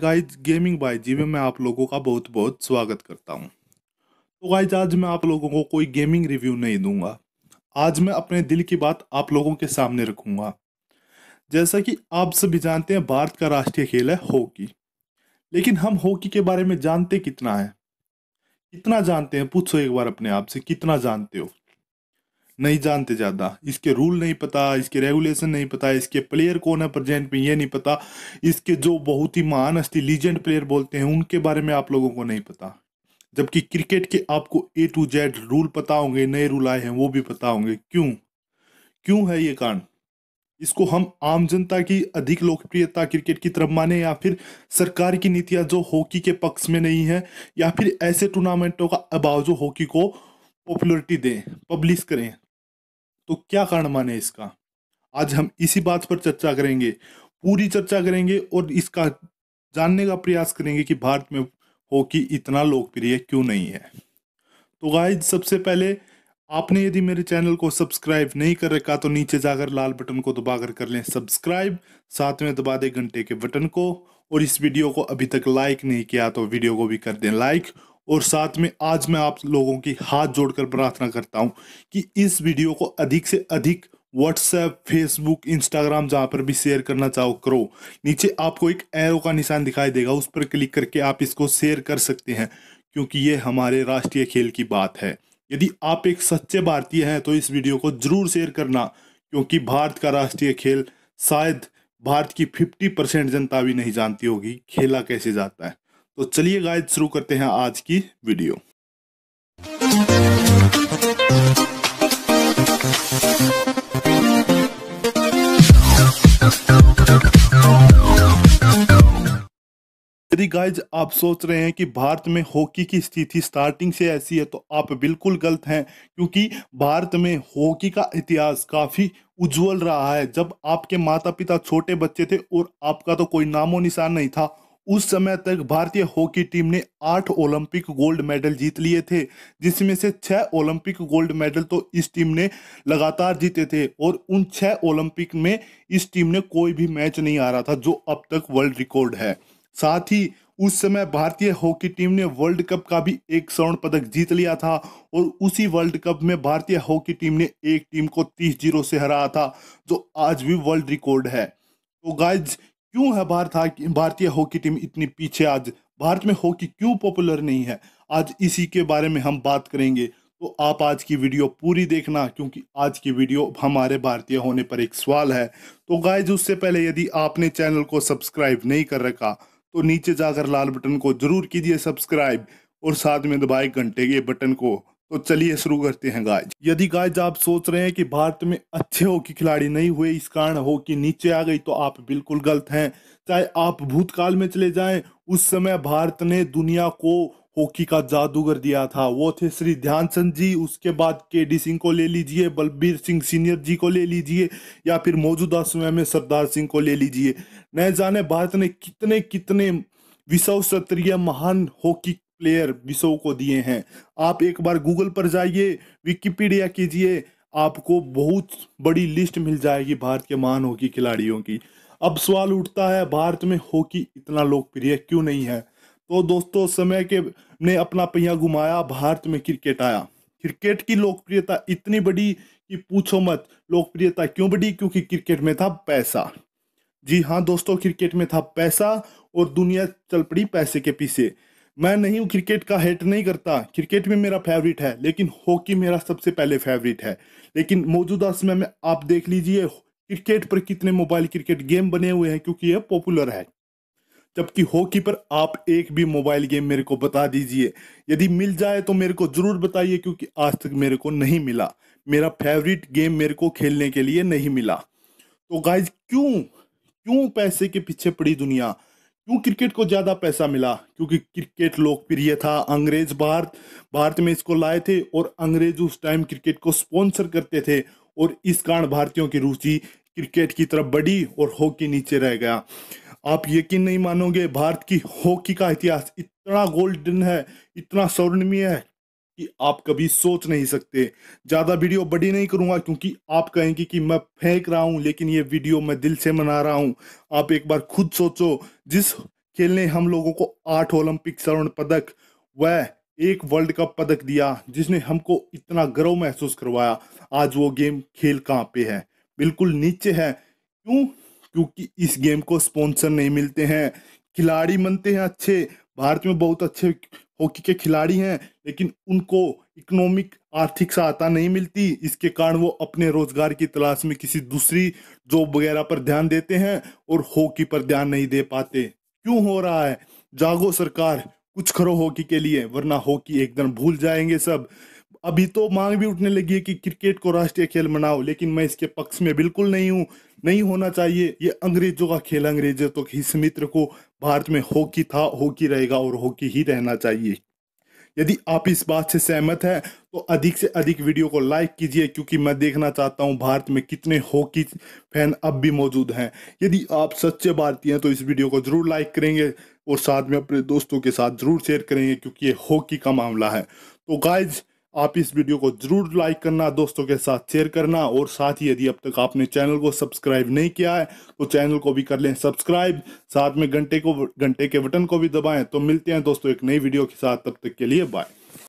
guys gaming bye जी में मैं आप लोगों का बहुत बहुत स्वागत करता हूँ तो गाइज आज मैं आप लोगों को कोई गेमिंग रिव्यू नहीं दूंगा आज मैं अपने दिल की बात आप लोगों के सामने रखूंगा जैसा कि आप सभी जानते हैं भारत का राष्ट्रीय खेल है हॉकी लेकिन हम हॉकी के बारे में जानते कितना है कितना जानते हैं पूछो एक बार अपने आप से कितना जानते हो नहीं जानते ज़्यादा इसके रूल नहीं पता इसके रेगुलेशन नहीं पता इसके प्लेयर कौन है प्रेजेंट में ये नहीं पता इसके जो बहुत ही महान हस्ती लीजेंड प्लेयर बोलते हैं उनके बारे में आप लोगों को नहीं पता जबकि क्रिकेट के आपको ए टू जेड रूल पता होंगे नए रूल आए हैं वो भी पता होंगे क्यों क्यों है ये कारण इसको हम आम जनता की अधिक लोकप्रियता क्रिकेट की तरफ माने या फिर सरकार की नीतियां जो हॉकी के पक्ष में नहीं है या फिर ऐसे टूर्नामेंटों का अभाव जो हॉकी को पॉपुलरिटी दें पब्लिश करें तो क्या कारण माने इसका आज हम इसी बात पर चर्चा करेंगे पूरी चर्चा करेंगे और इसका जानने का प्रयास करेंगे कि भारत में हॉकी इतना लोकप्रिय क्यों नहीं है तो गाइज सबसे पहले आपने यदि मेरे चैनल को सब्सक्राइब नहीं कर रखा तो नीचे जाकर लाल बटन को दबाकर कर लें सब्सक्राइब साथ में दबा दें घंटे के बटन को और इस वीडियो को अभी तक लाइक नहीं किया तो वीडियो को भी कर दें लाइक और साथ में आज मैं आप लोगों की हाथ जोड़कर प्रार्थना करता हूँ कि इस वीडियो को अधिक से अधिक व्हाट्सएप फेसबुक इंस्टाग्राम जहाँ पर भी शेयर करना चाहो करो नीचे आपको एक एरो का निशान दिखाई देगा उस पर क्लिक करके आप इसको शेयर कर सकते हैं क्योंकि ये हमारे राष्ट्रीय खेल की बात है यदि आप एक सच्चे भारतीय हैं तो इस वीडियो को जरूर शेयर करना क्योंकि भारत का राष्ट्रीय खेल शायद भारत की 50 परसेंट जनता भी नहीं जानती होगी खेला कैसे जाता है तो चलिए गाइड शुरू करते हैं आज की वीडियो यदि गाइज आप सोच रहे हैं कि भारत में हॉकी की स्थिति स्टार्टिंग से ऐसी है तो आप बिल्कुल गलत हैं क्योंकि भारत में हॉकी का इतिहास काफ़ी उज्जवल रहा है जब आपके माता पिता छोटे बच्चे थे और आपका तो कोई नामो निशान नहीं था उस समय तक भारतीय हॉकी टीम ने आठ ओलंपिक गोल्ड मेडल जीत लिए थे जिसमें से छह ओलंपिक गोल्ड मेडल तो इस टीम ने लगातार जीते थे और उन छह ओलंपिक में इस टीम ने कोई भी मैच नहीं आ रहा था जो अब तक वर्ल्ड रिकॉर्ड है साथ ही उस समय भारतीय हॉकी टीम ने वर्ल्ड कप का भी एक स्वर्ण पदक जीत लिया था और उसी वर्ल्ड कप में भारतीय हॉकी टीम ने एक टीम को तीस जीरो से हराया था जो आज भी वर्ल्ड रिकॉर्ड है तो गाइज क्यों है भारत भारतीय हॉकी टीम इतनी पीछे आज भारत में हॉकी क्यों पॉपुलर नहीं है आज इसी के बारे में हम बात करेंगे तो आप आज की वीडियो पूरी देखना क्योंकि आज की वीडियो हमारे भारतीय होने पर एक सवाल है तो गाइज उससे पहले यदि आपने चैनल को सब्सक्राइब नहीं कर रखा तो नीचे जाकर लाल बटन को जरूर कीजिए सब्सक्राइब और साथ में दबाए घंटे के बटन को तो चलिए शुरू करते हैं गाइज यदि गाइज आप सोच रहे हैं कि भारत में अच्छे हॉकी खिलाड़ी नहीं हुए इस कारण हॉकी नीचे आ गई तो आप बिल्कुल गलत हैं चाहे आप भूतकाल में चले जाएं उस समय भारत ने दुनिया को हॉकी का जादूगर दिया था वो थे श्री ध्यानचंद जी उसके बाद के डी सिंह को ले लीजिए बलबीर सिंह सीनियर जी को ले लीजिए या फिर मौजूदा समय में सरदार सिंह को ले लीजिए न जाने भारत ने कितने कितने विश्व स्तरीय महान हॉकी प्लेयर विशो को दिए हैं आप एक बार गूगल पर जाइए विकिपीडिया कीजिए आपको बहुत बड़ी लिस्ट मिल जाएगी भारत के महान हॉकी खिलाड़ियों की अब सवाल उठता है भारत में हॉकी इतना लोकप्रिय क्यों नहीं है तो दोस्तों समय के ने अपना पहिया घुमाया भारत में क्रिकेट आया क्रिकेट की लोकप्रियता इतनी बड़ी कि पूछो मत लोकप्रियता क्यों बड़ी क्योंकि क्रिकेट में था पैसा जी हाँ दोस्तों क्रिकेट में था पैसा और दुनिया चल पड़ी पैसे के पीछे मैं नहीं हूँ क्रिकेट का हेट नहीं करता क्रिकेट में मेरा फेवरेट है लेकिन हॉकी मेरा सबसे पहले फेवरेट है लेकिन मौजूदा समय में आप देख लीजिए क्रिकेट पर कितने मोबाइल क्रिकेट गेम बने हुए हैं क्योंकि यह पॉपुलर है जबकि हॉकी पर आप एक भी मोबाइल गेम मेरे को बता दीजिए यदि मिल जाए तो मेरे को ज़रूर बताइए क्योंकि आज तक मेरे को नहीं मिला मेरा फेवरेट गेम मेरे को खेलने के लिए नहीं मिला तो गाइज क्यों क्यों पैसे के पीछे पड़ी दुनिया क्यों क्रिकेट को ज़्यादा पैसा मिला क्योंकि क्रिकेट लोकप्रिय था अंग्रेज भारत भारत में इसको लाए थे और अंग्रेज उस टाइम क्रिकेट को स्पॉन्सर करते थे और इस कारण भारतीयों की रुचि क्रिकेट की तरफ बढ़ी और हॉकी नीचे रह गया आप यकीन नहीं मानोगे भारत की हॉकी का इतिहास इतना गोल्डन है इतना स्वर्णमीय है कि आप कभी सोच नहीं सकते ज़्यादा वीडियो बड़ी नहीं करूँगा क्योंकि आप कहेंगे कि मैं फेंक रहा हूँ लेकिन ये वीडियो मैं दिल से मना रहा हूँ आप एक बार खुद सोचो जिस खेल ने हम लोगों को आठ ओलंपिक स्वर्ण पदक व एक वर्ल्ड कप पदक दिया जिसने हमको इतना गर्व महसूस करवाया आज वो गेम खेल कहाँ पे है बिल्कुल नीचे है क्यों क्योंकि इस गेम को स्पॉन्सर नहीं मिलते हैं खिलाड़ी बनते हैं अच्छे भारत में बहुत अच्छे हॉकी के खिलाड़ी हैं लेकिन उनको इकोनॉमिक आर्थिक सहायता नहीं मिलती इसके कारण वो अपने रोजगार की तलाश में किसी दूसरी जॉब वगैरह पर ध्यान देते हैं और हॉकी पर ध्यान नहीं दे पाते क्यों हो रहा है जागो सरकार कुछ करो हॉकी के लिए वरना हॉकी एकदम भूल जाएंगे सब अभी तो मांग भी उठने लगी है कि क्रिकेट को राष्ट्रीय खेल बनाओ लेकिन मैं इसके पक्ष में बिल्कुल नहीं हूँ नहीं होना चाहिए ये अंग्रेजों का खेल अंग्रेजों तो ही मित्र को भारत में हॉकी था हॉकी रहेगा और हॉकी ही रहना चाहिए यदि आप इस बात से सहमत हैं तो अधिक से अधिक वीडियो को लाइक कीजिए क्योंकि मैं देखना चाहता हूं भारत में कितने हॉकी फैन अब भी मौजूद हैं यदि आप सच्चे भारतीय हैं तो इस वीडियो को जरूर लाइक करेंगे और साथ में अपने दोस्तों के साथ जरूर शेयर करेंगे क्योंकि ये हॉकी का मामला है तो गाइज़ आप इस वीडियो को जरूर लाइक करना दोस्तों के साथ शेयर करना और साथ ही यदि अब तक आपने चैनल को सब्सक्राइब नहीं किया है तो चैनल को भी कर लें सब्सक्राइब साथ में घंटे को घंटे के बटन को भी दबाएं तो मिलते हैं दोस्तों एक नई वीडियो के साथ तब तक के लिए बाय